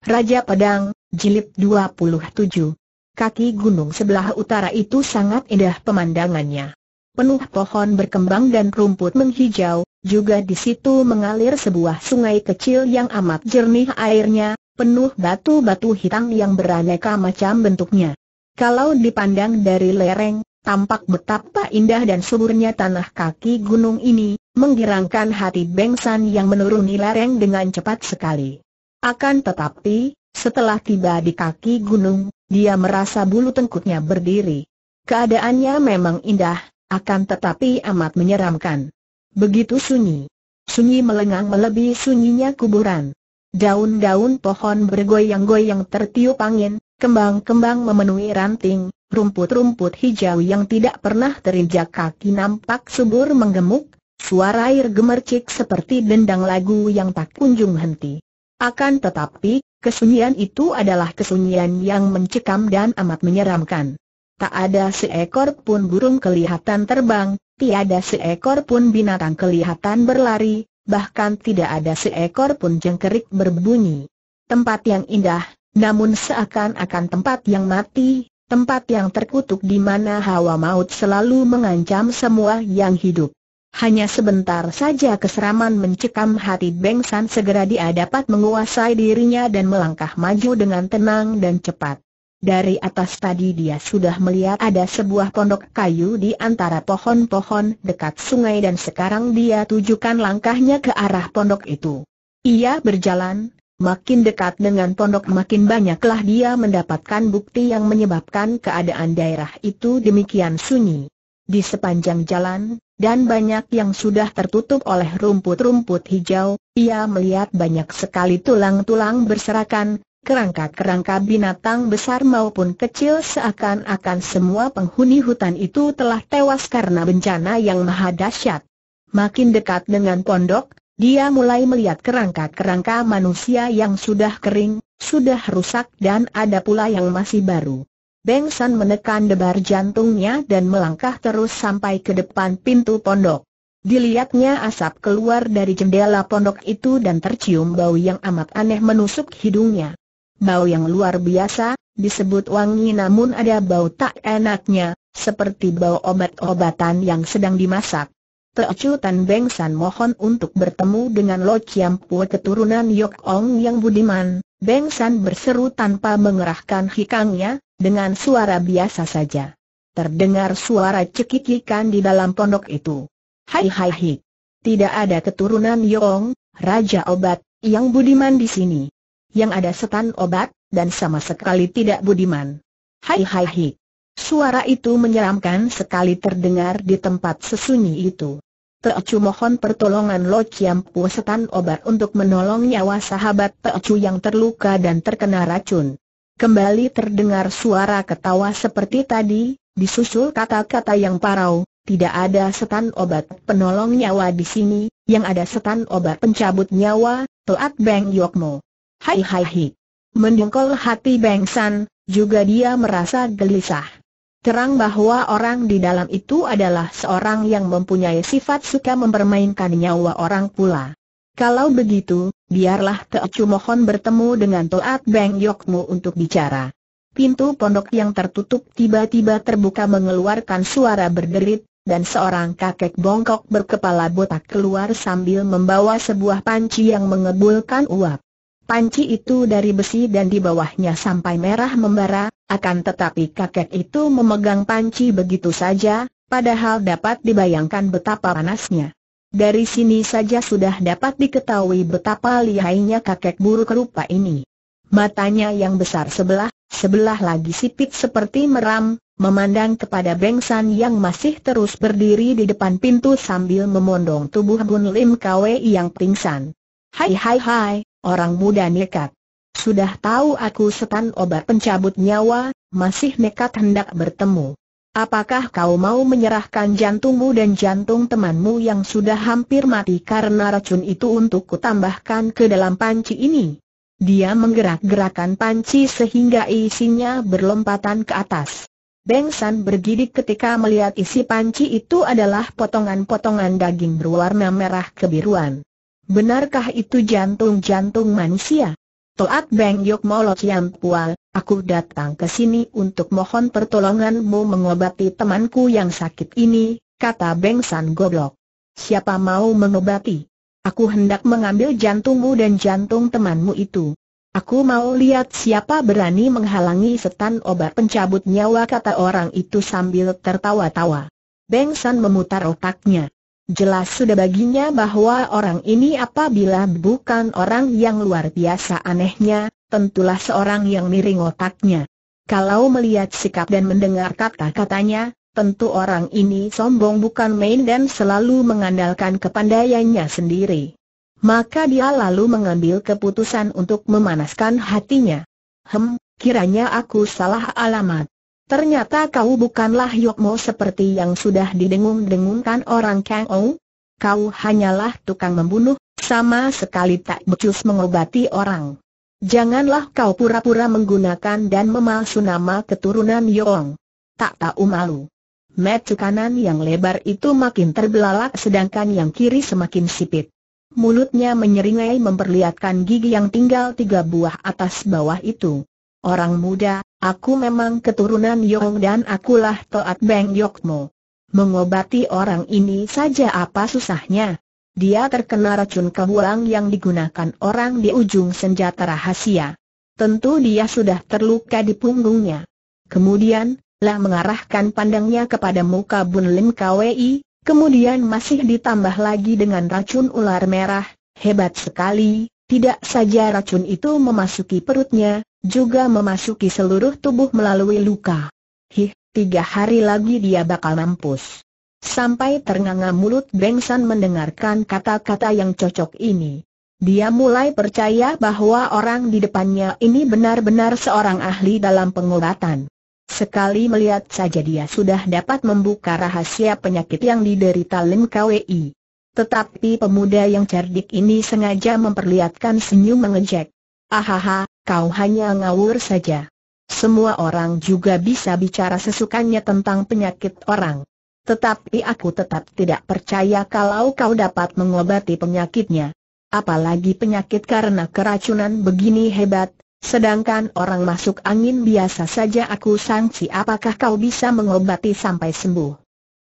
Raja Pedang, Jilid 27. Kaki gunung sebelah utara itu sangat indah pemandangannya. Penuh pohon berkembang dan rumput menghijau, juga di situ mengalir sebuah sungai kecil yang amat jernih airnya, penuh batu-batu hitam yang beraneka macam bentuknya. Kalau dipandang dari lereng, tampak betapa indah dan suburnya tanah kaki gunung ini, menggirangkan hati Bengsan yang menuruni lereng dengan cepat sekali. Akan tetapi, setelah tiba di kaki gunung, dia merasa bulu tengkuknya berdiri. Keadaannya memang indah, akan tetapi amat menyeramkan. Begitu sunyi. Sunyi melengang melebihi sunyinya kuburan. Daun-daun pohon bergoyang-goyang tertiup angin, kembang-kembang memenuhi ranting, rumput-rumput hijau yang tidak pernah terinjak kaki nampak subur menggemuk, suara air gemercik seperti dendang lagu yang tak kunjung henti. Akan tetapi, kesunyian itu adalah kesunyian yang mencekam dan amat menyeramkan. Tak ada seekor pun burung kelihatan terbang, tiada seekor pun binatang kelihatan berlari, bahkan tidak ada seekor pun jengkerik berbunyi. Tempat yang indah, namun seakan-akan tempat yang mati, tempat yang terkutuk di mana hawa maut selalu mengancam semua yang hidup. Hanya sebentar saja keseraman mencekam hati Beng San segera dia dapat menguasai dirinya dan melangkah maju dengan tenang dan cepat. Dari atas tadi dia sudah melihat ada sebuah pondok kayu di antara pohon-pohon dekat sungai dan sekarang dia tujukan langkahnya ke arah pondok itu. Ia berjalan, makin dekat dengan pondok makin banyaklah dia mendapatkan bukti yang menyebabkan keadaan daerah itu demikian sunyi di sepanjang jalan, dan banyak yang sudah tertutup oleh rumput-rumput hijau, ia melihat banyak sekali tulang-tulang berserakan, kerangka-kerangka binatang besar maupun kecil seakan-akan semua penghuni hutan itu telah tewas karena bencana yang maha dahsyat. Makin dekat dengan pondok, dia mulai melihat kerangka-kerangka manusia yang sudah kering, sudah rusak dan ada pula yang masih baru. Beng San menekan debar jantungnya dan melangkah terus sampai ke depan pintu pondok. Dilihatnya asap keluar dari jendela pondok itu dan tercium bau yang amat aneh menusuk hidungnya. Bau yang luar biasa, disebut wangi namun ada bau tak enaknya, seperti bau obat-obatan yang sedang dimasak. Teocu Tan Beng San mohon untuk bertemu dengan Lo Chiam Pua keturunan Yok Ong yang budiman. Beng San berseru tanpa mengerahkan hikangnya, dengan suara biasa saja. Terdengar suara cekikikan di dalam pondok itu. Hai hai hai. Tidak ada keturunan Yong, Raja Obat, yang budiman di sini. Yang ada setan obat, dan sama sekali tidak budiman. Hai hai hai. Suara itu menyeramkan sekali terdengar di tempat sesunyi itu. Teocu mohon pertolongan Lo Chiam Pu setan obat untuk menolong nyawa sahabat Teocu yang terluka dan terkena racun. Kembali terdengar suara ketawa seperti tadi, disusul kata-kata yang parau, tidak ada setan obat penolong nyawa di sini, yang ada setan obat pencabut nyawa, Toat Beng Yokmo. Hai hai hi. Mendengkol hati Beng San, juga dia merasa gelisah. Terang bahwa orang di dalam itu adalah seorang yang mempunyai sifat suka mempermainkan nyawa orang pula. Kalau begitu, biarlah Teocu mohon bertemu dengan Toat Beng Yokmu untuk bicara. Pintu pondok yang tertutup tiba-tiba terbuka mengeluarkan suara berderit, dan seorang kakek bongkok berkepala botak keluar sambil membawa sebuah panci yang mengebulkan uap. Panci itu dari besi dan di bawahnya sampai merah membara, akan tetapi kakek itu memegang panci begitu saja, padahal dapat dibayangkan betapa panasnya. Dari sini saja sudah dapat diketahui betapa lihainya kakek buruk rupa ini. Matanya yang besar sebelah, sebelah lagi sipit seperti meram, memandang kepada Bengsan yang masih terus berdiri di depan pintu sambil memondong tubuh Bun Lim Kwe yang pingsan. Hai hai hai, orang muda nekat. Sudah tahu aku setan obat pencabut nyawa, masih nekat hendak bertemu. Apakah kau mau menyerahkan jantungmu dan jantung temanmu yang sudah hampir mati karena racun itu untuk kutambahkan ke dalam panci ini? Dia menggerak-gerakan panci sehingga isinya berlompatan ke atas. Beng San bergidik ketika melihat isi panci itu adalah potongan-potongan daging berwarna merah kebiruan. Benarkah itu jantung-jantung manusia? Toat Beng Yok Molot yang Pual, Aku datang ke sini untuk mohon pertolonganmu mengobati temanku yang sakit ini, kata Beng San goblok. Siapa mau mengobati? Aku hendak mengambil jantungmu dan jantung temanmu itu. Aku mau lihat siapa berani menghalangi setan obat pencabut nyawa kata orang itu sambil tertawa-tawa. Beng San memutar otaknya. Jelas sudah baginya bahwa orang ini apabila bukan orang yang luar biasa anehnya, tentulah seorang yang miring otaknya. Kalau melihat sikap dan mendengar kata-katanya, tentu orang ini sombong bukan main dan selalu mengandalkan kepandaiannya sendiri. Maka dia lalu mengambil keputusan untuk memanaskan hatinya. Hem, kiranya aku salah alamat. Ternyata kau bukanlah Yokmo seperti yang sudah didengung-dengungkan orang Kang Ou. Kau hanyalah tukang membunuh, sama sekali tak becus mengobati orang. Janganlah kau pura-pura menggunakan dan memalsu nama keturunan Yong. Tak tahu malu. Metu kanan yang lebar itu makin terbelalak sedangkan yang kiri semakin sipit. Mulutnya menyeringai memperlihatkan gigi yang tinggal tiga buah atas bawah itu. Orang muda, aku memang keturunan Yong dan akulah Toat Beng Yokmo. Mengobati orang ini saja apa susahnya? Dia terkena racun kehulang yang digunakan orang di ujung senjata rahasia. Tentu dia sudah terluka di punggungnya. Kemudian, lah mengarahkan pandangnya kepada muka Bun Lim Kwei, kemudian masih ditambah lagi dengan racun ular merah, hebat sekali, tidak saja racun itu memasuki perutnya, juga memasuki seluruh tubuh melalui luka. Hih, tiga hari lagi dia bakal mampus. Sampai ternganga mulut Beng San mendengarkan kata-kata yang cocok ini. Dia mulai percaya bahwa orang di depannya ini benar-benar seorang ahli dalam pengobatan. Sekali melihat saja dia sudah dapat membuka rahasia penyakit yang diderita Lim KWI. Tetapi pemuda yang cerdik ini sengaja memperlihatkan senyum mengejek. Ahaha, kau hanya ngawur saja. Semua orang juga bisa bicara sesukanya tentang penyakit orang. Tetapi aku tetap tidak percaya kalau kau dapat mengobati penyakitnya. Apalagi penyakit karena keracunan begini hebat, sedangkan orang masuk angin biasa saja aku sangsi apakah kau bisa mengobati sampai sembuh.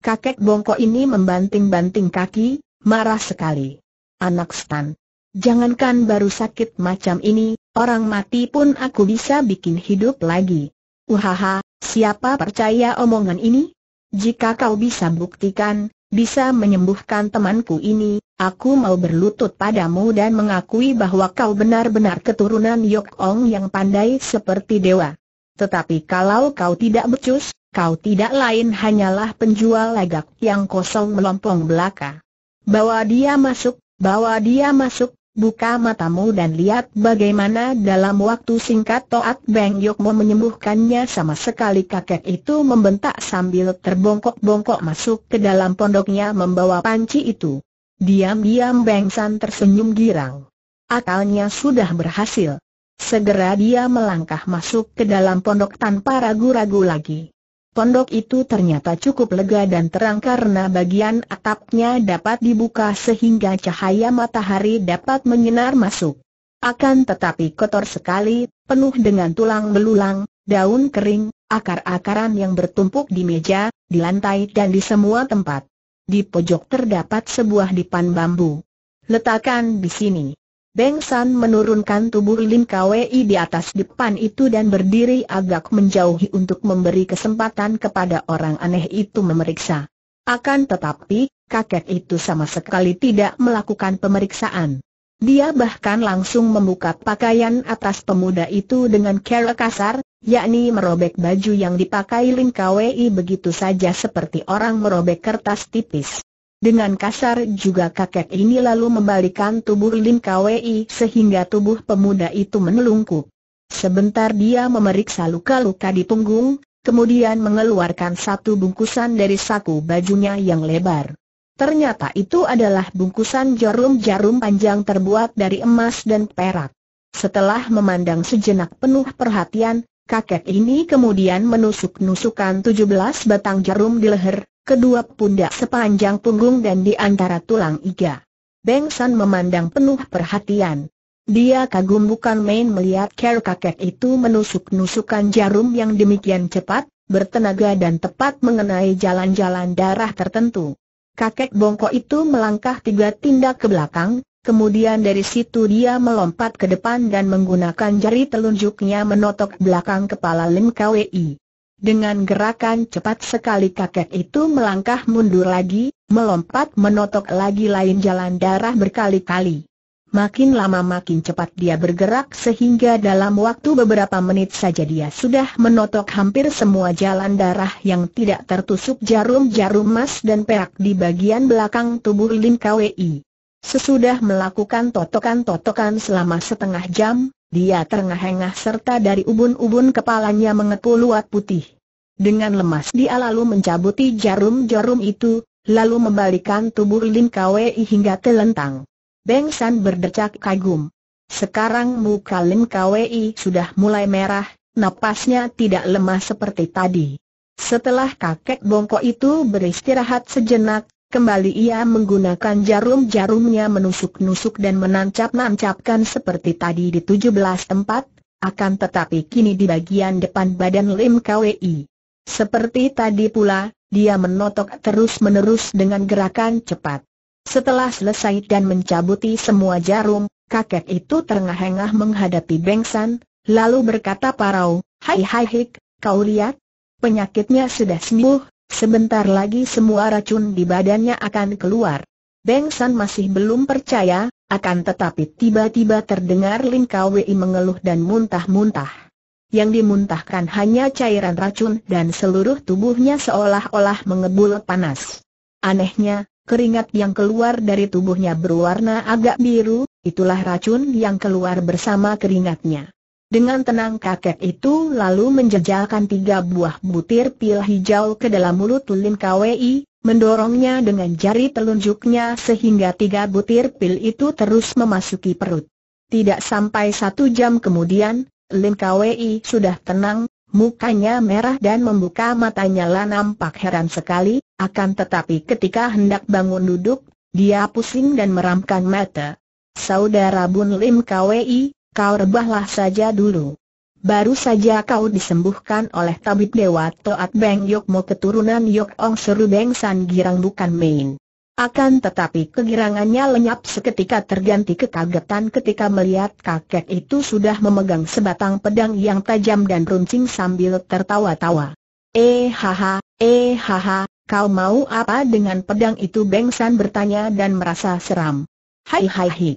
Kakek bongko ini membanting-banting kaki, marah sekali. Anak stan. Jangankan baru sakit macam ini, orang mati pun aku bisa bikin hidup lagi. Uhaha, siapa percaya omongan ini? Jika kau bisa buktikan, bisa menyembuhkan temanku ini, aku mau berlutut padamu dan mengakui bahwa kau benar-benar keturunan Yok Ong yang pandai seperti dewa. Tetapi kalau kau tidak becus, kau tidak lain hanyalah penjual lagak yang kosong melompong belaka. Bawa dia masuk, bawa dia masuk, buka matamu dan lihat bagaimana dalam waktu singkat Toat Beng mau menyembuhkannya sama sekali kakek itu membentak sambil terbongkok-bongkok masuk ke dalam pondoknya membawa panci itu. Diam-diam Beng San tersenyum girang. Akalnya sudah berhasil. Segera dia melangkah masuk ke dalam pondok tanpa ragu-ragu lagi. Pondok itu ternyata cukup lega dan terang karena bagian atapnya dapat dibuka sehingga cahaya matahari dapat menyinar masuk. Akan tetapi kotor sekali, penuh dengan tulang belulang, daun kering, akar-akaran yang bertumpuk di meja, di lantai dan di semua tempat. Di pojok terdapat sebuah dipan bambu. Letakkan di sini. Beng San menurunkan tubuh Lin Kwei di atas depan itu dan berdiri agak menjauhi untuk memberi kesempatan kepada orang aneh itu memeriksa. Akan tetapi, kakek itu sama sekali tidak melakukan pemeriksaan. Dia bahkan langsung membuka pakaian atas pemuda itu dengan cara kasar, yakni merobek baju yang dipakai Lin Kwei begitu saja seperti orang merobek kertas tipis. Dengan kasar juga kakek ini lalu membalikan tubuh Lim Kwei sehingga tubuh pemuda itu menelungkup. Sebentar dia memeriksa luka-luka di punggung, kemudian mengeluarkan satu bungkusan dari saku bajunya yang lebar. Ternyata itu adalah bungkusan jarum-jarum panjang terbuat dari emas dan perak. Setelah memandang sejenak penuh perhatian, kakek ini kemudian menusuk-nusukan 17 batang jarum di leher, kedua pundak sepanjang punggung dan di antara tulang iga. Beng San memandang penuh perhatian. Dia kagum bukan main melihat care kakek itu menusuk-nusukan jarum yang demikian cepat, bertenaga dan tepat mengenai jalan-jalan darah tertentu. Kakek bongkok itu melangkah tiga tindak ke belakang, kemudian dari situ dia melompat ke depan dan menggunakan jari telunjuknya menotok belakang kepala Lim Kwei. Dengan gerakan cepat sekali kakek itu melangkah mundur lagi, melompat menotok lagi lain jalan darah berkali-kali. Makin lama makin cepat dia bergerak sehingga dalam waktu beberapa menit saja dia sudah menotok hampir semua jalan darah yang tidak tertusuk jarum-jarum emas dan perak di bagian belakang tubuh Lim Kwei. Sesudah melakukan totokan-totokan selama setengah jam, dia terengah-engah serta dari ubun-ubun kepalanya mengepul luat putih. Dengan lemas dia lalu mencabuti jarum-jarum itu, lalu membalikan tubuh Lin Kwei hingga telentang. Beng San berdecak kagum. Sekarang muka Lin Kwei sudah mulai merah, napasnya tidak lemah seperti tadi. Setelah kakek bongkok itu beristirahat sejenak, Kembali ia menggunakan jarum-jarumnya menusuk-nusuk dan menancap-nancapkan seperti tadi di 17 tempat, akan tetapi kini di bagian depan badan Lim KWI. Seperti tadi pula, dia menotok terus-menerus dengan gerakan cepat. Setelah selesai dan mencabuti semua jarum, kakek itu terengah-engah menghadapi Bengsan, lalu berkata parau, Hai hai hik, kau lihat? Penyakitnya sudah sembuh, Sebentar lagi semua racun di badannya akan keluar. Beng San masih belum percaya, akan tetapi tiba-tiba terdengar Lin Kwei mengeluh dan muntah-muntah. Yang dimuntahkan hanya cairan racun dan seluruh tubuhnya seolah-olah mengebul panas. Anehnya, keringat yang keluar dari tubuhnya berwarna agak biru, itulah racun yang keluar bersama keringatnya. Dengan tenang kakek itu lalu menjejalkan tiga buah butir pil hijau ke dalam mulut Lin Kwi, mendorongnya dengan jari telunjuknya sehingga tiga butir pil itu terus memasuki perut. Tidak sampai satu jam kemudian, Lin Kwi sudah tenang, mukanya merah dan membuka matanya lah nampak heran sekali, akan tetapi ketika hendak bangun duduk, dia pusing dan meramkan mata. Saudara Bun Lim Kwi, kau rebahlah saja dulu. Baru saja kau disembuhkan oleh tabib dewa Toat Beng Mo keturunan Yok Ong Seru Beng San Girang bukan main. Akan tetapi kegirangannya lenyap seketika terganti kekagetan ketika melihat kakek itu sudah memegang sebatang pedang yang tajam dan runcing sambil tertawa-tawa. Eh haha, eh haha, kau mau apa dengan pedang itu Beng San bertanya dan merasa seram. Hai hai hai.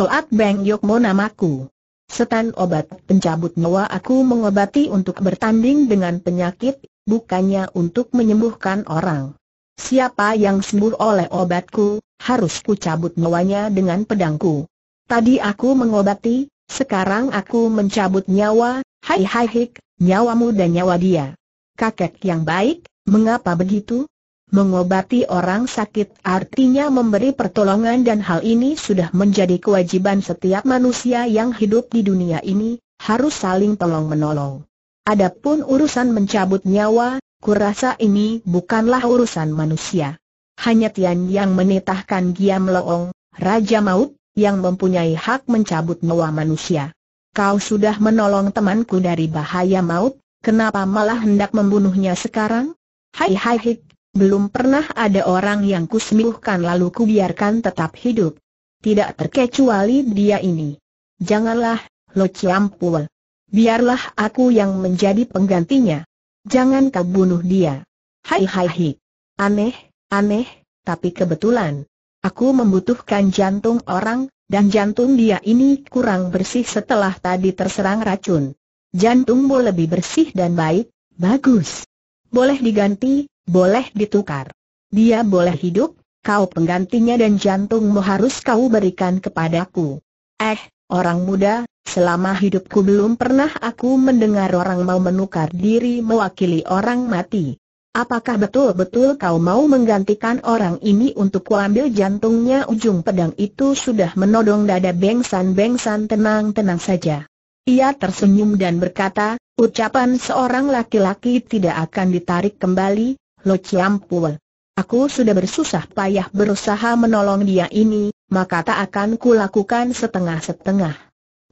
Toat Beng Mo namaku. Setan obat pencabut nyawa aku mengobati untuk bertanding dengan penyakit, bukannya untuk menyembuhkan orang. Siapa yang sembuh oleh obatku, harus ku cabut nyawanya dengan pedangku. Tadi aku mengobati, sekarang aku mencabut nyawa, hai hai hik, nyawamu dan nyawa dia. Kakek yang baik, mengapa begitu? Mengobati orang sakit artinya memberi pertolongan dan hal ini sudah menjadi kewajiban setiap manusia yang hidup di dunia ini, harus saling tolong-menolong. Adapun urusan mencabut nyawa, kurasa ini bukanlah urusan manusia. Hanya Tian yang menitahkan Giam Loong, Raja Maut, yang mempunyai hak mencabut nyawa manusia. Kau sudah menolong temanku dari bahaya maut, kenapa malah hendak membunuhnya sekarang? Hai hai hik, belum pernah ada orang yang kusembuhkan lalu kubiarkan tetap hidup. Tidak terkecuali dia ini. Janganlah, Lo ciampul. Biarlah aku yang menjadi penggantinya. Jangan kau bunuh dia. Hai hai hai. Aneh, aneh, tapi kebetulan. Aku membutuhkan jantung orang, dan jantung dia ini kurang bersih setelah tadi terserang racun. Jantungmu lebih bersih dan baik, bagus. Boleh diganti, boleh ditukar. Dia boleh hidup, kau penggantinya dan jantungmu harus kau berikan kepadaku. Eh, orang muda, selama hidupku belum pernah aku mendengar orang mau menukar diri mewakili orang mati. Apakah betul-betul kau mau menggantikan orang ini untuk kuambil jantungnya ujung pedang itu sudah menodong dada bengsan-bengsan tenang-tenang saja. Ia tersenyum dan berkata, ucapan seorang laki-laki tidak akan ditarik kembali, Lo Pue. Aku sudah bersusah payah berusaha menolong dia ini, maka tak akan kulakukan setengah-setengah.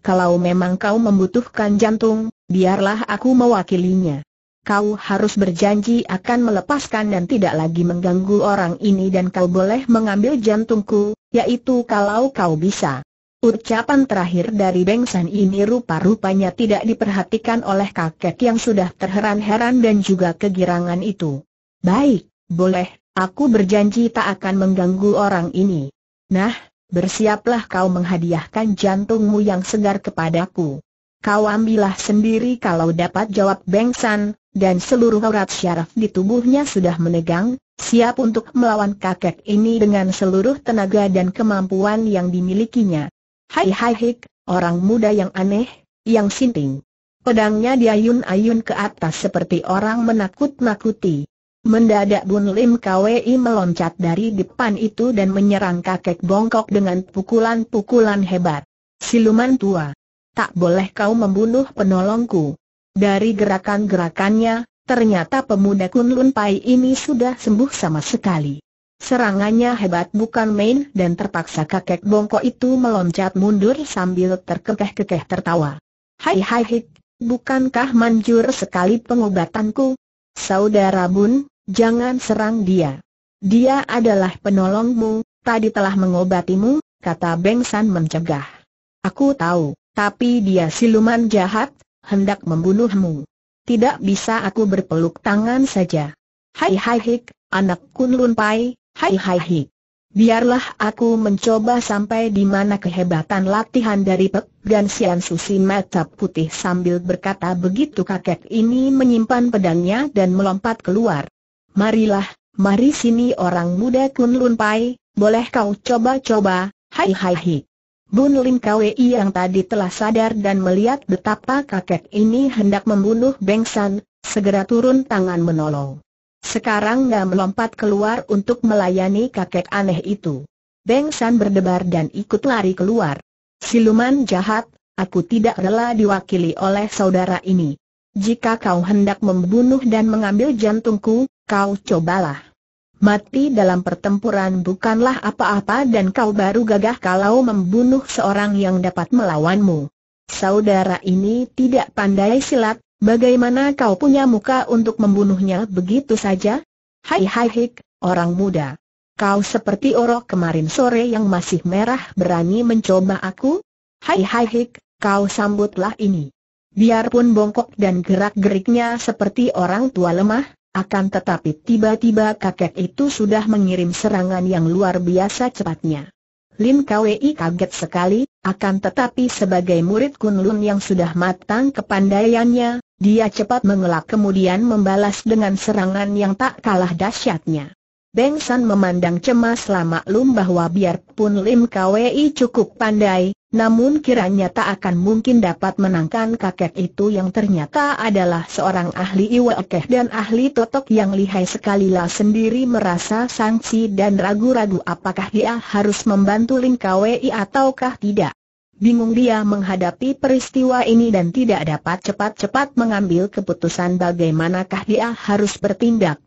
Kalau memang kau membutuhkan jantung, biarlah aku mewakilinya. Kau harus berjanji akan melepaskan dan tidak lagi mengganggu orang ini dan kau boleh mengambil jantungku, yaitu kalau kau bisa. Ucapan terakhir dari Beng San ini rupa-rupanya tidak diperhatikan oleh kakek yang sudah terheran-heran dan juga kegirangan itu. Baik, boleh, aku berjanji tak akan mengganggu orang ini. Nah, bersiaplah kau menghadiahkan jantungmu yang segar kepadaku. Kau ambillah sendiri kalau dapat jawab Beng San, dan seluruh urat syaraf di tubuhnya sudah menegang, siap untuk melawan kakek ini dengan seluruh tenaga dan kemampuan yang dimilikinya. Hai hai hik, orang muda yang aneh, yang sinting. Pedangnya diayun-ayun ke atas seperti orang menakut-nakuti. Mendadak Bun Lim Kwei meloncat dari depan itu dan menyerang kakek bongkok dengan pukulan-pukulan hebat. Siluman tua, tak boleh kau membunuh penolongku. Dari gerakan-gerakannya, ternyata pemuda Kunlun Pai ini sudah sembuh sama sekali. Serangannya hebat bukan main dan terpaksa kakek bongkok itu meloncat mundur sambil terkekeh-kekeh tertawa. Hai hai hik, bukankah manjur sekali pengobatanku? Saudara Bun, jangan serang dia. Dia adalah penolongmu, tadi telah mengobatimu, kata Beng San mencegah. Aku tahu, tapi dia siluman jahat, hendak membunuhmu. Tidak bisa aku berpeluk tangan saja. Hai hai hik, anak kunlun pai, hai hai hik. Biarlah aku mencoba sampai di mana kehebatan latihan dari Pek dan Sian Susi mata putih sambil berkata begitu kakek ini menyimpan pedangnya dan melompat keluar. Marilah, mari sini orang muda Kun Lun Pai, boleh kau coba-coba, hai hai hai. Bun Lim Kwei yang tadi telah sadar dan melihat betapa kakek ini hendak membunuh Beng San, segera turun tangan menolong. Sekarang gak melompat keluar untuk melayani kakek aneh itu. Beng San berdebar dan ikut lari keluar. Siluman jahat, aku tidak rela diwakili oleh saudara ini. Jika kau hendak membunuh dan mengambil jantungku, kau cobalah. Mati dalam pertempuran bukanlah apa-apa dan kau baru gagah kalau membunuh seorang yang dapat melawanmu. Saudara ini tidak pandai silat, Bagaimana kau punya muka untuk membunuhnya begitu saja? Hai hai hik, orang muda. Kau seperti orok kemarin sore yang masih merah berani mencoba aku? Hai hai hik, kau sambutlah ini. Biarpun bongkok dan gerak-geriknya seperti orang tua lemah, akan tetapi tiba-tiba kakek itu sudah mengirim serangan yang luar biasa cepatnya. Lin Kwei kaget sekali, akan tetapi sebagai murid Kunlun yang sudah matang kepandaiannya, dia cepat mengelak kemudian membalas dengan serangan yang tak kalah dahsyatnya. Beng San memandang cemas lama Lum bahwa biarpun Lim Kwei cukup pandai, namun kiranya tak akan mungkin dapat menangkan kakek itu yang ternyata adalah seorang ahli iwakeh dan ahli totok yang lihai sekalilah sendiri merasa sangsi dan ragu-ragu apakah dia harus membantu Lim Kwei ataukah tidak. Bingung dia menghadapi peristiwa ini dan tidak dapat cepat-cepat mengambil keputusan bagaimanakah dia harus bertindak.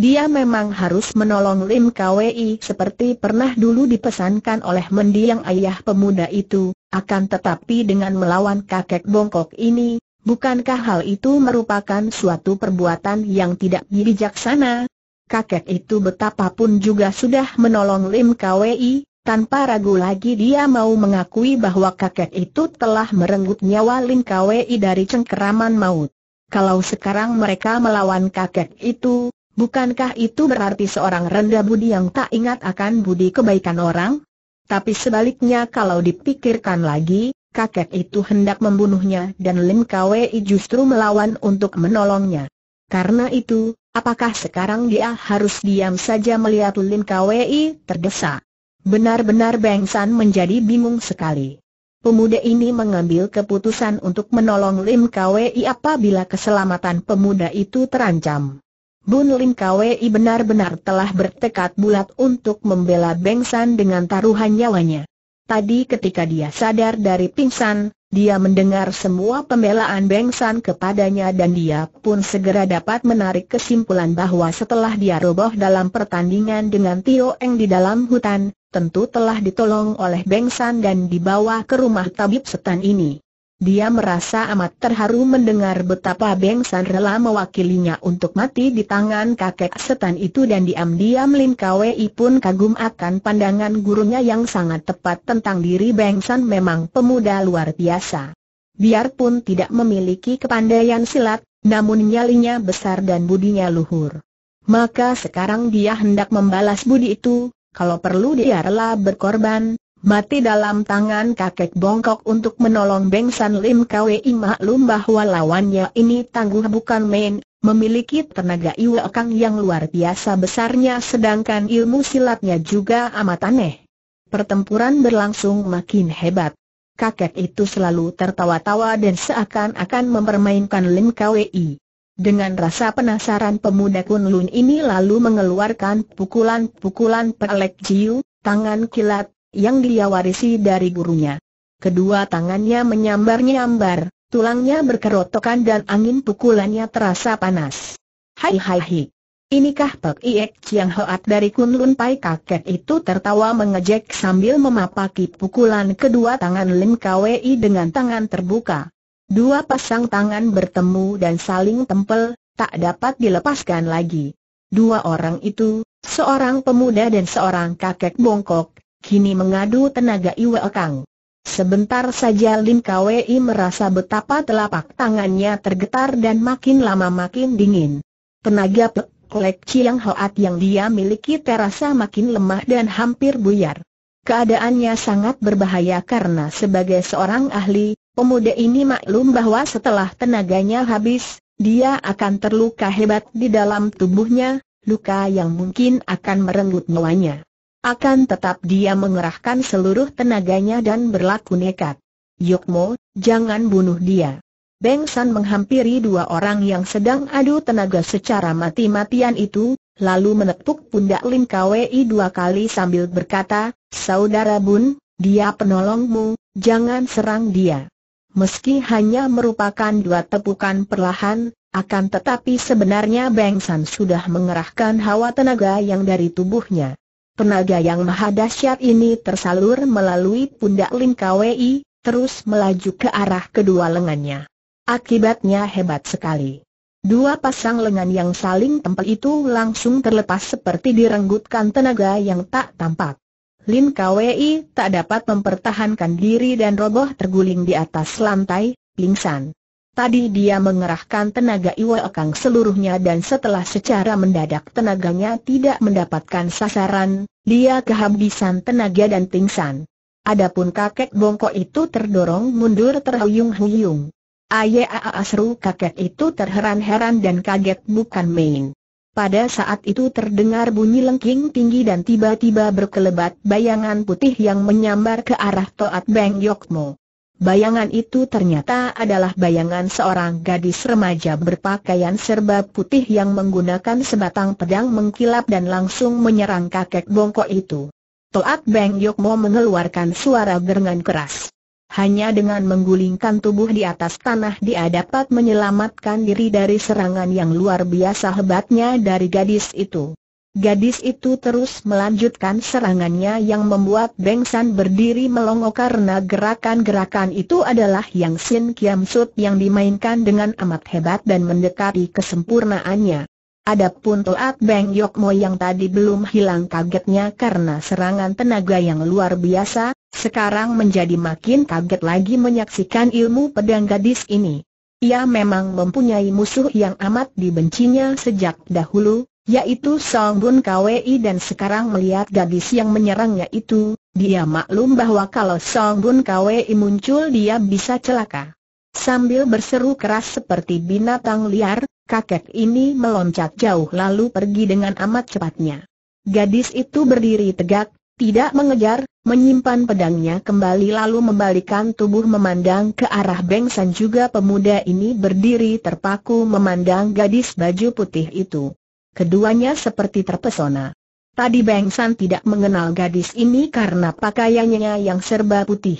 Dia memang harus menolong Lim Kwei seperti pernah dulu dipesankan oleh mendiang ayah pemuda itu, akan tetapi dengan melawan kakek bongkok ini, bukankah hal itu merupakan suatu perbuatan yang tidak bijaksana? Kakek itu betapapun juga sudah menolong Lim Kwei, tanpa ragu lagi dia mau mengakui bahwa kakek itu telah merenggut nyawa Lim Kwei dari cengkeraman maut. Kalau sekarang mereka melawan kakek itu, Bukankah itu berarti seorang rendah budi yang tak ingat akan budi kebaikan orang? Tapi sebaliknya kalau dipikirkan lagi, kakek itu hendak membunuhnya dan Lim Kwei justru melawan untuk menolongnya. Karena itu, apakah sekarang dia harus diam saja melihat Lim Kwei terdesak? Benar-benar Beng San menjadi bingung sekali. Pemuda ini mengambil keputusan untuk menolong Lim Kwei apabila keselamatan pemuda itu terancam. Bun Lim Kwei benar-benar telah bertekad bulat untuk membela Beng San dengan taruhan nyawanya. Tadi ketika dia sadar dari pingsan, dia mendengar semua pembelaan Beng San kepadanya dan dia pun segera dapat menarik kesimpulan bahwa setelah dia roboh dalam pertandingan dengan Tio Eng di dalam hutan, tentu telah ditolong oleh Beng San dan dibawa ke rumah tabib setan ini. Dia merasa amat terharu mendengar betapa Beng San rela mewakilinya untuk mati di tangan kakek setan itu dan diam-diam Lin Kwei pun kagum akan pandangan gurunya yang sangat tepat tentang diri Beng San memang pemuda luar biasa. Biarpun tidak memiliki kepandaian silat, namun nyalinya besar dan budinya luhur. Maka sekarang dia hendak membalas budi itu, kalau perlu dia rela berkorban, Mati dalam tangan kakek bongkok untuk menolong Beng San Lim Kwei maklum bahwa lawannya ini tangguh bukan main, memiliki tenaga Iwe Kang yang luar biasa besarnya sedangkan ilmu silatnya juga amat aneh. Pertempuran berlangsung makin hebat. Kakek itu selalu tertawa-tawa dan seakan-akan mempermainkan Lim Kwei. Dengan rasa penasaran pemuda Kunlun ini lalu mengeluarkan pukulan-pukulan pelek jiu, tangan kilat, yang dia warisi dari gurunya. Kedua tangannya menyambar-nyambar, tulangnya berkerotokan dan angin pukulannya terasa panas. Hai hai hai. Inikah Pek Iek Chiang Hoat dari Kunlun Pai kakek itu tertawa mengejek sambil memapaki pukulan kedua tangan Lim Kwi dengan tangan terbuka. Dua pasang tangan bertemu dan saling tempel, tak dapat dilepaskan lagi. Dua orang itu, seorang pemuda dan seorang kakek bongkok, kini mengadu tenaga Iwe Kang. Sebentar saja Lin Kwei merasa betapa telapak tangannya tergetar dan makin lama makin dingin. Tenaga Pek Chiang Hoat yang dia miliki terasa makin lemah dan hampir buyar. Keadaannya sangat berbahaya karena sebagai seorang ahli, pemuda ini maklum bahwa setelah tenaganya habis, dia akan terluka hebat di dalam tubuhnya, luka yang mungkin akan merenggut nyawanya. Akan tetap dia mengerahkan seluruh tenaganya dan berlaku nekat. Yukmo, jangan bunuh dia. Beng San menghampiri dua orang yang sedang adu tenaga secara mati-matian itu, lalu menepuk pundak Lim Kwei dua kali sambil berkata, Saudara Bun, dia penolongmu, jangan serang dia. Meski hanya merupakan dua tepukan perlahan, akan tetapi sebenarnya Beng San sudah mengerahkan hawa tenaga yang dari tubuhnya. Tenaga yang maha dahsyat ini tersalur melalui pundak Lin Kwei, terus melaju ke arah kedua lengannya. Akibatnya hebat sekali. Dua pasang lengan yang saling tempel itu langsung terlepas seperti direnggutkan tenaga yang tak tampak. Lin Kwei tak dapat mempertahankan diri dan roboh terguling di atas lantai, pingsan. Tadi dia mengerahkan tenaga Iwa Kang seluruhnya dan setelah secara mendadak tenaganya tidak mendapatkan sasaran, dia kehabisan tenaga dan pingsan. Adapun kakek bongkok itu terdorong mundur terhuyung-huyung. Ayah asru kakek itu terheran-heran dan kaget bukan main. Pada saat itu terdengar bunyi lengking tinggi dan tiba-tiba berkelebat bayangan putih yang menyambar ke arah Toat Beng Yokmo. Bayangan itu ternyata adalah bayangan seorang gadis remaja berpakaian serba putih yang menggunakan sebatang pedang mengkilap dan langsung menyerang kakek bongkok itu. Toat Beng Yokmo mengeluarkan suara gerengan keras. Hanya dengan menggulingkan tubuh di atas tanah dia dapat menyelamatkan diri dari serangan yang luar biasa hebatnya dari gadis itu. Gadis itu terus melanjutkan serangannya yang membuat Beng San berdiri melongo karena gerakan-gerakan itu adalah yang Sin Kiam Sut yang dimainkan dengan amat hebat dan mendekati kesempurnaannya. Adapun Toat Beng Yok Mo yang tadi belum hilang kagetnya karena serangan tenaga yang luar biasa, sekarang menjadi makin kaget lagi menyaksikan ilmu pedang gadis ini. Ia memang mempunyai musuh yang amat dibencinya sejak dahulu, yaitu Song Bun Kwei dan sekarang melihat gadis yang menyerangnya itu, dia maklum bahwa kalau Song Bun Kwei muncul dia bisa celaka. Sambil berseru keras seperti binatang liar, kakek ini meloncat jauh lalu pergi dengan amat cepatnya. Gadis itu berdiri tegak, tidak mengejar, menyimpan pedangnya kembali lalu membalikan tubuh memandang ke arah bengsan juga pemuda ini berdiri terpaku memandang gadis baju putih itu keduanya seperti terpesona. Tadi Beng San tidak mengenal gadis ini karena pakaiannya yang serba putih.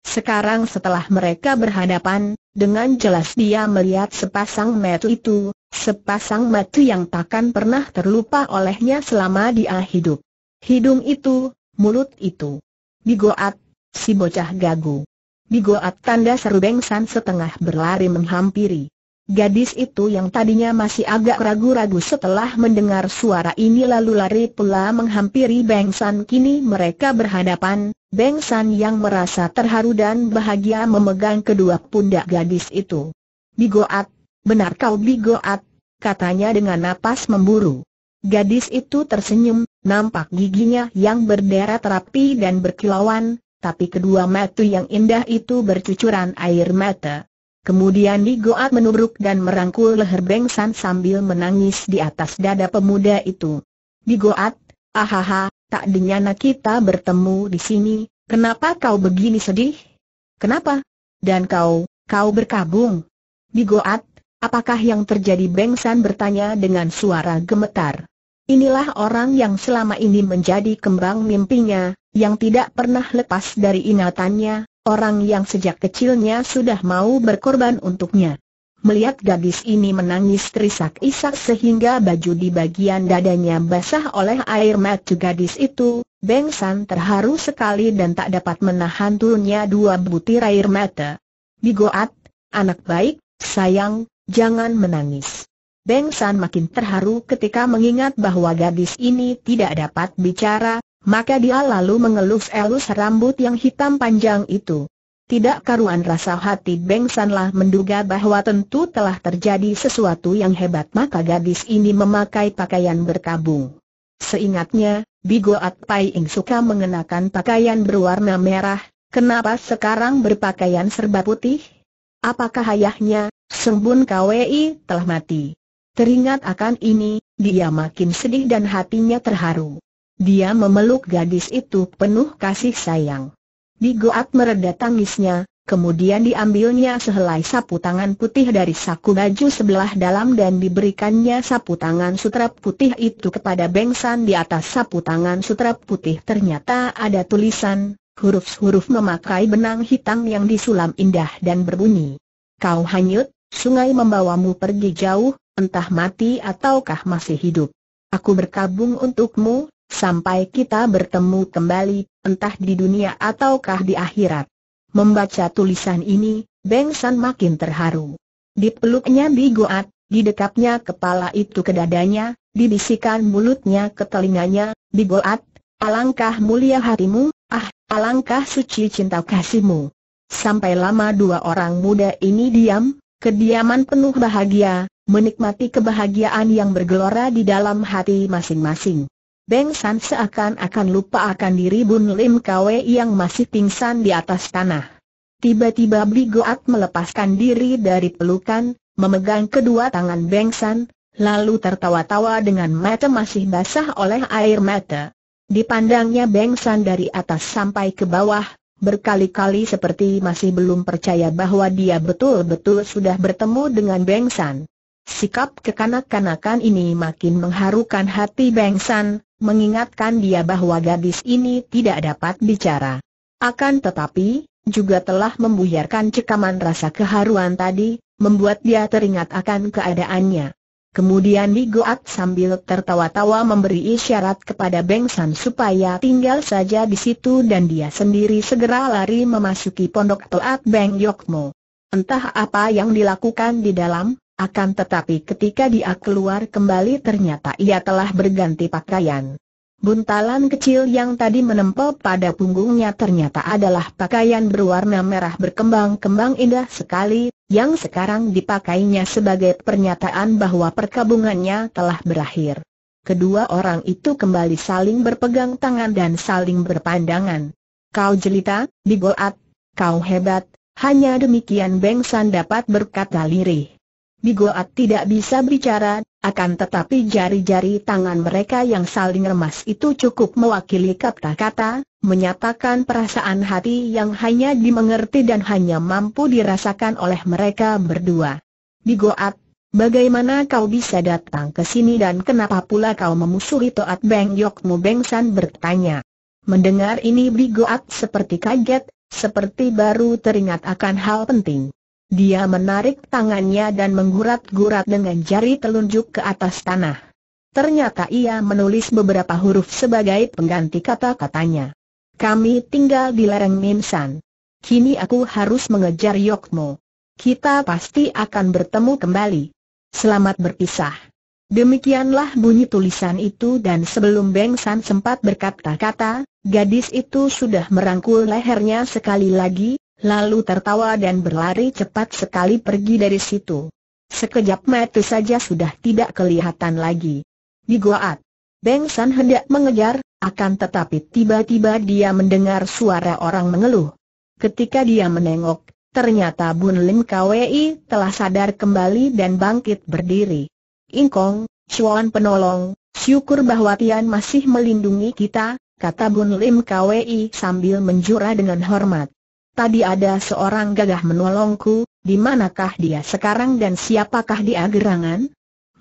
Sekarang setelah mereka berhadapan, dengan jelas dia melihat sepasang mata itu, sepasang mata yang takkan pernah terlupa olehnya selama dia hidup. Hidung itu, mulut itu. Bigoat, si bocah gagu. Bigoat tanda seru Beng San setengah berlari menghampiri. Gadis itu yang tadinya masih agak ragu-ragu setelah mendengar suara ini lalu lari pula menghampiri Beng San kini mereka berhadapan, Beng San yang merasa terharu dan bahagia memegang kedua pundak gadis itu. Bigoat, benar kau bigoat, katanya dengan napas memburu. Gadis itu tersenyum, nampak giginya yang berderet rapi dan berkilauan, tapi kedua mata yang indah itu bercucuran air mata. Kemudian Nigoat menubruk dan merangkul leher Beng San sambil menangis di atas dada pemuda itu. Nigoat, ahaha, tak dinyana kita bertemu di sini, kenapa kau begini sedih? Kenapa? Dan kau, kau berkabung. Nigoat, apakah yang terjadi Beng San bertanya dengan suara gemetar. Inilah orang yang selama ini menjadi kembang mimpinya, yang tidak pernah lepas dari ingatannya, orang yang sejak kecilnya sudah mau berkorban untuknya. Melihat gadis ini menangis terisak-isak sehingga baju di bagian dadanya basah oleh air mata gadis itu, Beng San terharu sekali dan tak dapat menahan turunnya dua butir air mata. Bigoat, anak baik, sayang, jangan menangis. Beng San makin terharu ketika mengingat bahwa gadis ini tidak dapat bicara, maka dia lalu mengelus-elus rambut yang hitam panjang itu. Tidak karuan rasa hati Beng Sanlah menduga bahwa tentu telah terjadi sesuatu yang hebat maka gadis ini memakai pakaian berkabung. Seingatnya, Bigo At Pai Ing suka mengenakan pakaian berwarna merah, kenapa sekarang berpakaian serba putih? Apakah ayahnya, Sembun Kwei, telah mati? Teringat akan ini, dia makin sedih dan hatinya terharu. Dia memeluk gadis itu penuh kasih sayang. Di goat mereda tangisnya, kemudian diambilnya sehelai sapu tangan putih dari saku baju sebelah dalam dan diberikannya sapu tangan sutra putih itu kepada Bengsan di atas sapu tangan sutra putih ternyata ada tulisan, huruf-huruf memakai benang hitam yang disulam indah dan berbunyi. Kau hanyut, sungai membawamu pergi jauh, entah mati ataukah masih hidup. Aku berkabung untukmu, sampai kita bertemu kembali, entah di dunia ataukah di akhirat. Membaca tulisan ini, Beng San makin terharu. Di peluknya Bigoat, didekapnya kepala itu ke dadanya, dibisikan mulutnya ke telinganya, Bigoat, alangkah mulia hatimu, ah, alangkah suci cinta kasihmu. Sampai lama dua orang muda ini diam, kediaman penuh bahagia, menikmati kebahagiaan yang bergelora di dalam hati masing-masing. Beng San seakan-akan lupa akan diri Bun Lim Kwe yang masih pingsan di atas tanah. Tiba-tiba Bli Goat melepaskan diri dari pelukan, memegang kedua tangan Beng San, lalu tertawa-tawa dengan mata masih basah oleh air mata. Dipandangnya Beng San dari atas sampai ke bawah, berkali-kali seperti masih belum percaya bahwa dia betul-betul sudah bertemu dengan Beng San. Sikap kekanak-kanakan ini makin mengharukan hati Beng San, mengingatkan dia bahwa gadis ini tidak dapat bicara. Akan tetapi, juga telah membuyarkan cekaman rasa keharuan tadi, membuat dia teringat akan keadaannya. Kemudian digoat sambil tertawa-tawa memberi isyarat kepada Beng San supaya tinggal saja di situ dan dia sendiri segera lari memasuki pondok Toat Beng Yokmo. Entah apa yang dilakukan di dalam, akan tetapi ketika dia keluar kembali ternyata ia telah berganti pakaian. Buntalan kecil yang tadi menempel pada punggungnya ternyata adalah pakaian berwarna merah berkembang-kembang indah sekali, yang sekarang dipakainya sebagai pernyataan bahwa perkabungannya telah berakhir. Kedua orang itu kembali saling berpegang tangan dan saling berpandangan. Kau jelita, digolat. kau hebat, hanya demikian Beng San dapat berkata lirih. Bigoat tidak bisa bicara, akan tetapi jari-jari tangan mereka yang saling remas itu cukup mewakili kata-kata, menyatakan perasaan hati yang hanya dimengerti dan hanya mampu dirasakan oleh mereka berdua. Bigoat, bagaimana kau bisa datang ke sini dan kenapa pula kau memusuhi Toat Beng Yokmu San bertanya. Mendengar ini Bigoat seperti kaget, seperti baru teringat akan hal penting. Dia menarik tangannya dan menggurat-gurat dengan jari telunjuk ke atas tanah. Ternyata ia menulis beberapa huruf sebagai pengganti kata-katanya. Kami tinggal di lereng Mimsan. Kini aku harus mengejar Yokmo. Kita pasti akan bertemu kembali. Selamat berpisah. Demikianlah bunyi tulisan itu dan sebelum Beng San sempat berkata-kata, gadis itu sudah merangkul lehernya sekali lagi, lalu tertawa dan berlari cepat sekali pergi dari situ. Sekejap mata saja sudah tidak kelihatan lagi. Di Goat, Beng San hendak mengejar, akan tetapi tiba-tiba dia mendengar suara orang mengeluh. Ketika dia menengok, ternyata Bun Lim Kwi telah sadar kembali dan bangkit berdiri. Ingkong, Chuan penolong, syukur bahwa Tian masih melindungi kita, kata Bun Lim Kwi sambil menjura dengan hormat. Tadi ada seorang gagah menolongku, di manakah dia sekarang dan siapakah dia gerangan?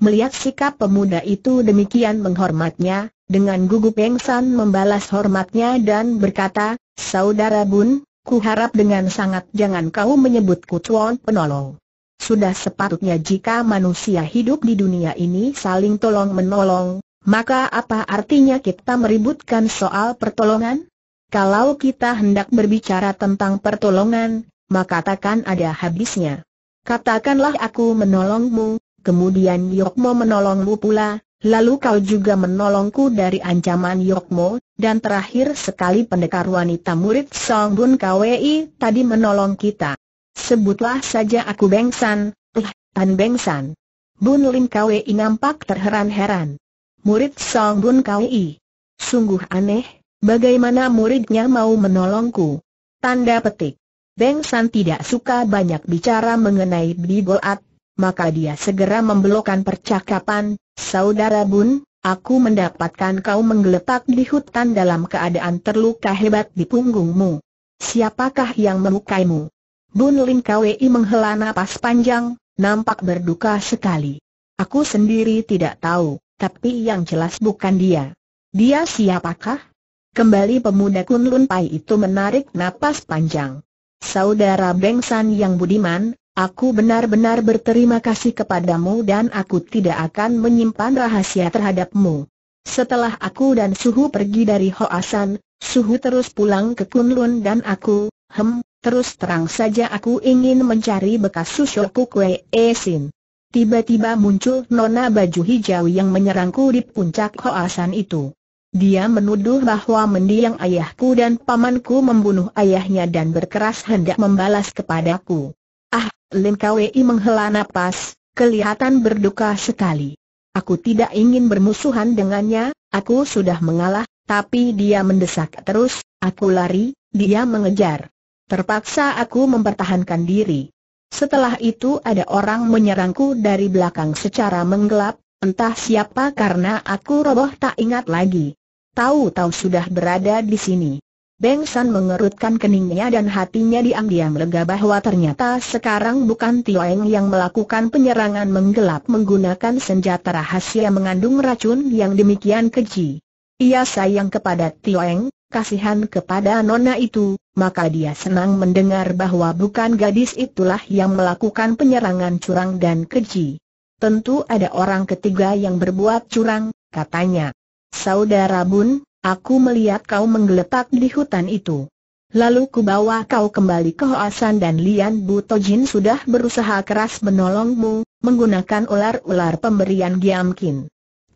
Melihat sikap pemuda itu demikian menghormatnya, dengan gugup Peng San membalas hormatnya dan berkata, Saudara Bun, ku harap dengan sangat jangan kau menyebutku cuan penolong. Sudah sepatutnya jika manusia hidup di dunia ini saling tolong-menolong, maka apa artinya kita meributkan soal pertolongan? Kalau kita hendak berbicara tentang pertolongan, maka takkan ada habisnya. Katakanlah aku menolongmu, kemudian Yokmo menolongmu pula, lalu kau juga menolongku dari ancaman Yokmo, dan terakhir sekali pendekar wanita murid Song Bun Kwi tadi menolong kita. Sebutlah saja aku Bengsan, eh, Tan Bengsan. Bun Lim Kwi nampak terheran-heran. Murid Song Bun Kwi. Sungguh aneh, Bagaimana muridnya mau menolongku? Tanda petik. Beng San tidak suka banyak bicara mengenai Biboat, maka dia segera membelokkan percakapan, Saudara Bun, aku mendapatkan kau menggeletak di hutan dalam keadaan terluka hebat di punggungmu. Siapakah yang melukaimu? Bun Lin Kwei menghela napas panjang, nampak berduka sekali. Aku sendiri tidak tahu, tapi yang jelas bukan dia. Dia siapakah? Kembali pemuda Kunlun Pai itu menarik napas panjang. Saudara Beng San yang budiman, aku benar-benar berterima kasih kepadamu dan aku tidak akan menyimpan rahasia terhadapmu. Setelah aku dan Suhu pergi dari Hoasan, Suhu terus pulang ke Kunlun dan aku, hem, terus terang saja aku ingin mencari bekas susuku kue esin. Tiba-tiba muncul nona baju hijau yang menyerangku di puncak Hoasan itu. Dia menuduh bahwa mendiang ayahku dan pamanku membunuh ayahnya dan berkeras hendak membalas kepadaku. Ah, Lim Kwei menghela napas, kelihatan berduka sekali. Aku tidak ingin bermusuhan dengannya, aku sudah mengalah, tapi dia mendesak terus, aku lari, dia mengejar. Terpaksa aku mempertahankan diri. Setelah itu ada orang menyerangku dari belakang secara menggelap, entah siapa karena aku roboh tak ingat lagi tahu-tahu sudah berada di sini. Beng San mengerutkan keningnya dan hatinya diam-diam lega bahwa ternyata sekarang bukan Tioeng yang melakukan penyerangan menggelap menggunakan senjata rahasia mengandung racun yang demikian keji. Ia sayang kepada Tioeng, kasihan kepada nona itu, maka dia senang mendengar bahwa bukan gadis itulah yang melakukan penyerangan curang dan keji. Tentu ada orang ketiga yang berbuat curang, katanya. Saudara Bun, aku melihat kau menggeletak di hutan itu. Lalu kubawa kau kembali ke Hoasan dan Lian Butojin sudah berusaha keras menolongmu, menggunakan ular-ular pemberian Giamkin.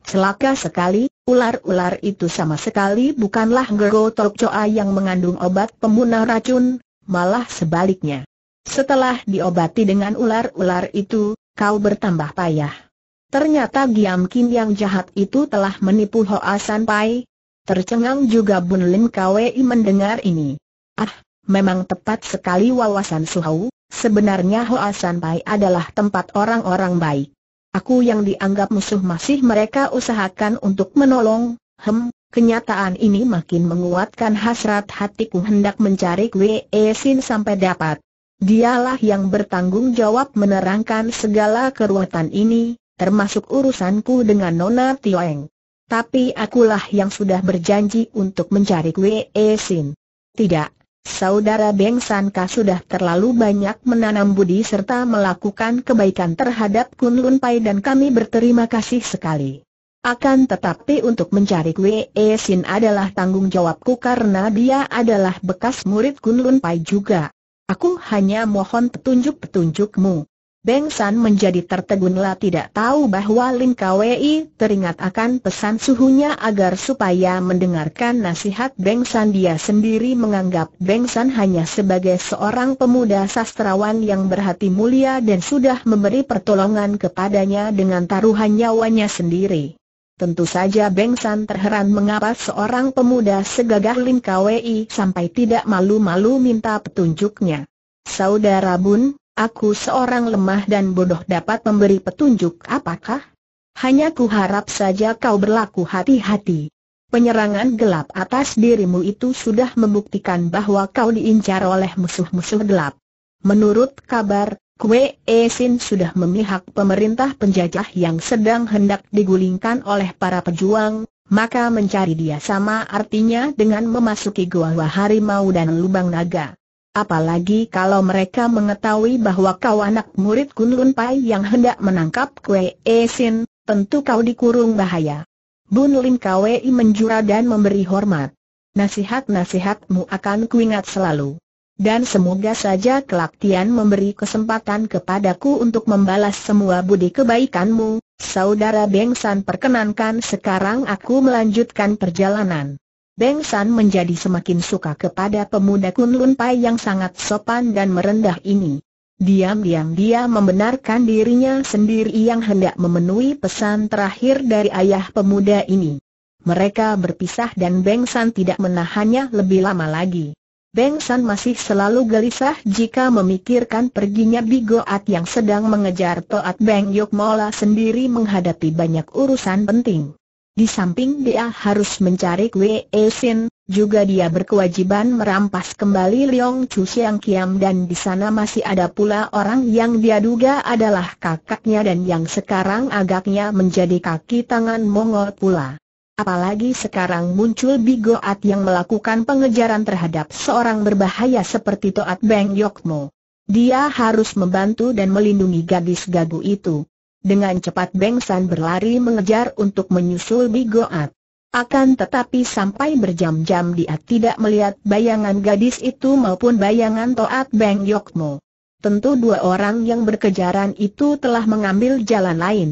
Celaka sekali, ular-ular itu sama sekali bukanlah Gergo Tokcoa yang mengandung obat pembunuh racun, malah sebaliknya. Setelah diobati dengan ular-ular itu, kau bertambah payah. Ternyata Giam Kim yang jahat itu telah menipu Hoa San Pai. Tercengang juga Bun Lim Kwei mendengar ini. Ah, memang tepat sekali wawasan Suhau, sebenarnya Hoa San Pai adalah tempat orang-orang baik. Aku yang dianggap musuh masih mereka usahakan untuk menolong, hem, kenyataan ini makin menguatkan hasrat hatiku hendak mencari Kwee Sin sampai dapat. Dialah yang bertanggung jawab menerangkan segala keruatan ini, termasuk urusanku dengan Nona Tioeng. Tapi akulah yang sudah berjanji untuk mencari Kwe e Sin. Tidak, saudara Beng Sanka sudah terlalu banyak menanam budi serta melakukan kebaikan terhadap Kun Lun Pai dan kami berterima kasih sekali. Akan tetapi untuk mencari Kwe e Sin adalah tanggung jawabku karena dia adalah bekas murid Kun Lun Pai juga. Aku hanya mohon petunjuk-petunjukmu. Beng San menjadi tertegunlah tidak tahu bahwa Lin Kwei teringat akan pesan suhunya agar supaya mendengarkan nasihat Beng San dia sendiri menganggap Beng San hanya sebagai seorang pemuda sastrawan yang berhati mulia dan sudah memberi pertolongan kepadanya dengan taruhan nyawanya sendiri. Tentu saja Beng San terheran mengapa seorang pemuda segagah Lin Kwei sampai tidak malu-malu minta petunjuknya. Saudara Bun, Aku seorang lemah dan bodoh dapat memberi petunjuk apakah? Hanya ku harap saja kau berlaku hati-hati. Penyerangan gelap atas dirimu itu sudah membuktikan bahwa kau diincar oleh musuh-musuh gelap. Menurut kabar, Kue Esin sudah memihak pemerintah penjajah yang sedang hendak digulingkan oleh para pejuang, maka mencari dia sama artinya dengan memasuki gua harimau dan lubang naga. Apalagi kalau mereka mengetahui bahwa kau anak murid Kunlun Pai yang hendak menangkap Kwe Esin, tentu kau dikurung bahaya. Bun Lim Kwei menjura dan memberi hormat. Nasihat-nasihatmu akan kuingat selalu. Dan semoga saja kelaktian memberi kesempatan kepadaku untuk membalas semua budi kebaikanmu, saudara Beng San perkenankan sekarang aku melanjutkan perjalanan. Beng San menjadi semakin suka kepada pemuda Kunlun Pai yang sangat sopan dan merendah ini. Diam-diam dia membenarkan dirinya sendiri yang hendak memenuhi pesan terakhir dari ayah pemuda ini. Mereka berpisah dan Beng San tidak menahannya lebih lama lagi. Beng San masih selalu gelisah jika memikirkan perginya Bigoat yang sedang mengejar Toat Beng Yok Mola sendiri menghadapi banyak urusan penting. Di samping dia harus mencari Kwe Sin, juga dia berkewajiban merampas kembali Leong Chu Siang Kiam dan di sana masih ada pula orang yang dia duga adalah kakaknya dan yang sekarang agaknya menjadi kaki tangan Mongol pula. Apalagi sekarang muncul Bigoat yang melakukan pengejaran terhadap seorang berbahaya seperti Toat Beng Yokmo. Dia harus membantu dan melindungi gadis gagu itu. Dengan cepat Beng San berlari mengejar untuk menyusul Bigoat. Akan tetapi sampai berjam-jam dia tidak melihat bayangan gadis itu maupun bayangan Toat Beng Yokmo. Tentu dua orang yang berkejaran itu telah mengambil jalan lain.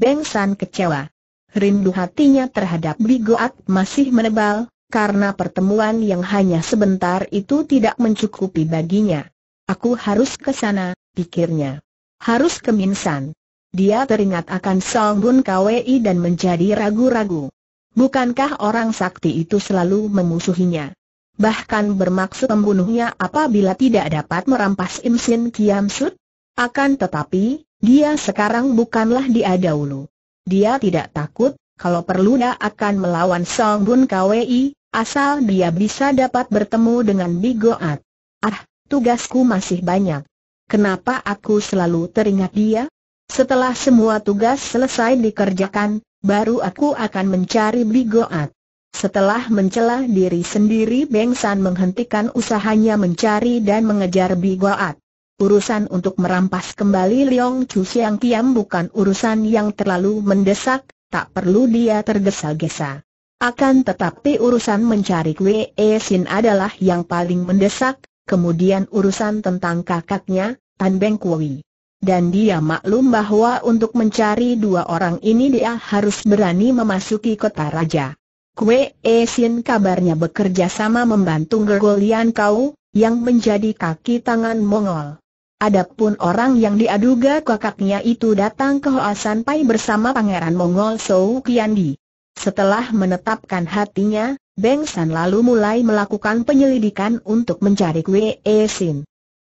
Beng San kecewa. Rindu hatinya terhadap Bigoat masih menebal, karena pertemuan yang hanya sebentar itu tidak mencukupi baginya. Aku harus ke sana, pikirnya. Harus ke Minsan. Dia teringat akan Song Bun Kwi dan menjadi ragu-ragu. Bukankah orang sakti itu selalu memusuhinya? Bahkan bermaksud membunuhnya apabila tidak dapat merampas Im Sin Kiam Sut? Akan tetapi, dia sekarang bukanlah dia dahulu. Dia tidak takut, kalau perlu dia akan melawan Song Bun Kwi, asal dia bisa dapat bertemu dengan Bigoat. Ah, tugasku masih banyak. Kenapa aku selalu teringat dia? Setelah semua tugas selesai dikerjakan, baru aku akan mencari Bigoat. Setelah mencela diri sendiri Beng San menghentikan usahanya mencari dan mengejar Bigoat. Urusan untuk merampas kembali Leong Chu Siang Tiam bukan urusan yang terlalu mendesak, tak perlu dia tergesa-gesa. Akan tetapi urusan mencari Kwe e Sin adalah yang paling mendesak, kemudian urusan tentang kakaknya, Tan Beng Kui dan dia maklum bahwa untuk mencari dua orang ini dia harus berani memasuki kota raja. Kue Esin kabarnya bekerja sama membantu Gergolian Kau, yang menjadi kaki tangan Mongol. Adapun orang yang diaduga kakaknya itu datang ke Hoasan Pai bersama Pangeran Mongol Sou Kiandi. Setelah menetapkan hatinya, Beng San lalu mulai melakukan penyelidikan untuk mencari Kue Esin.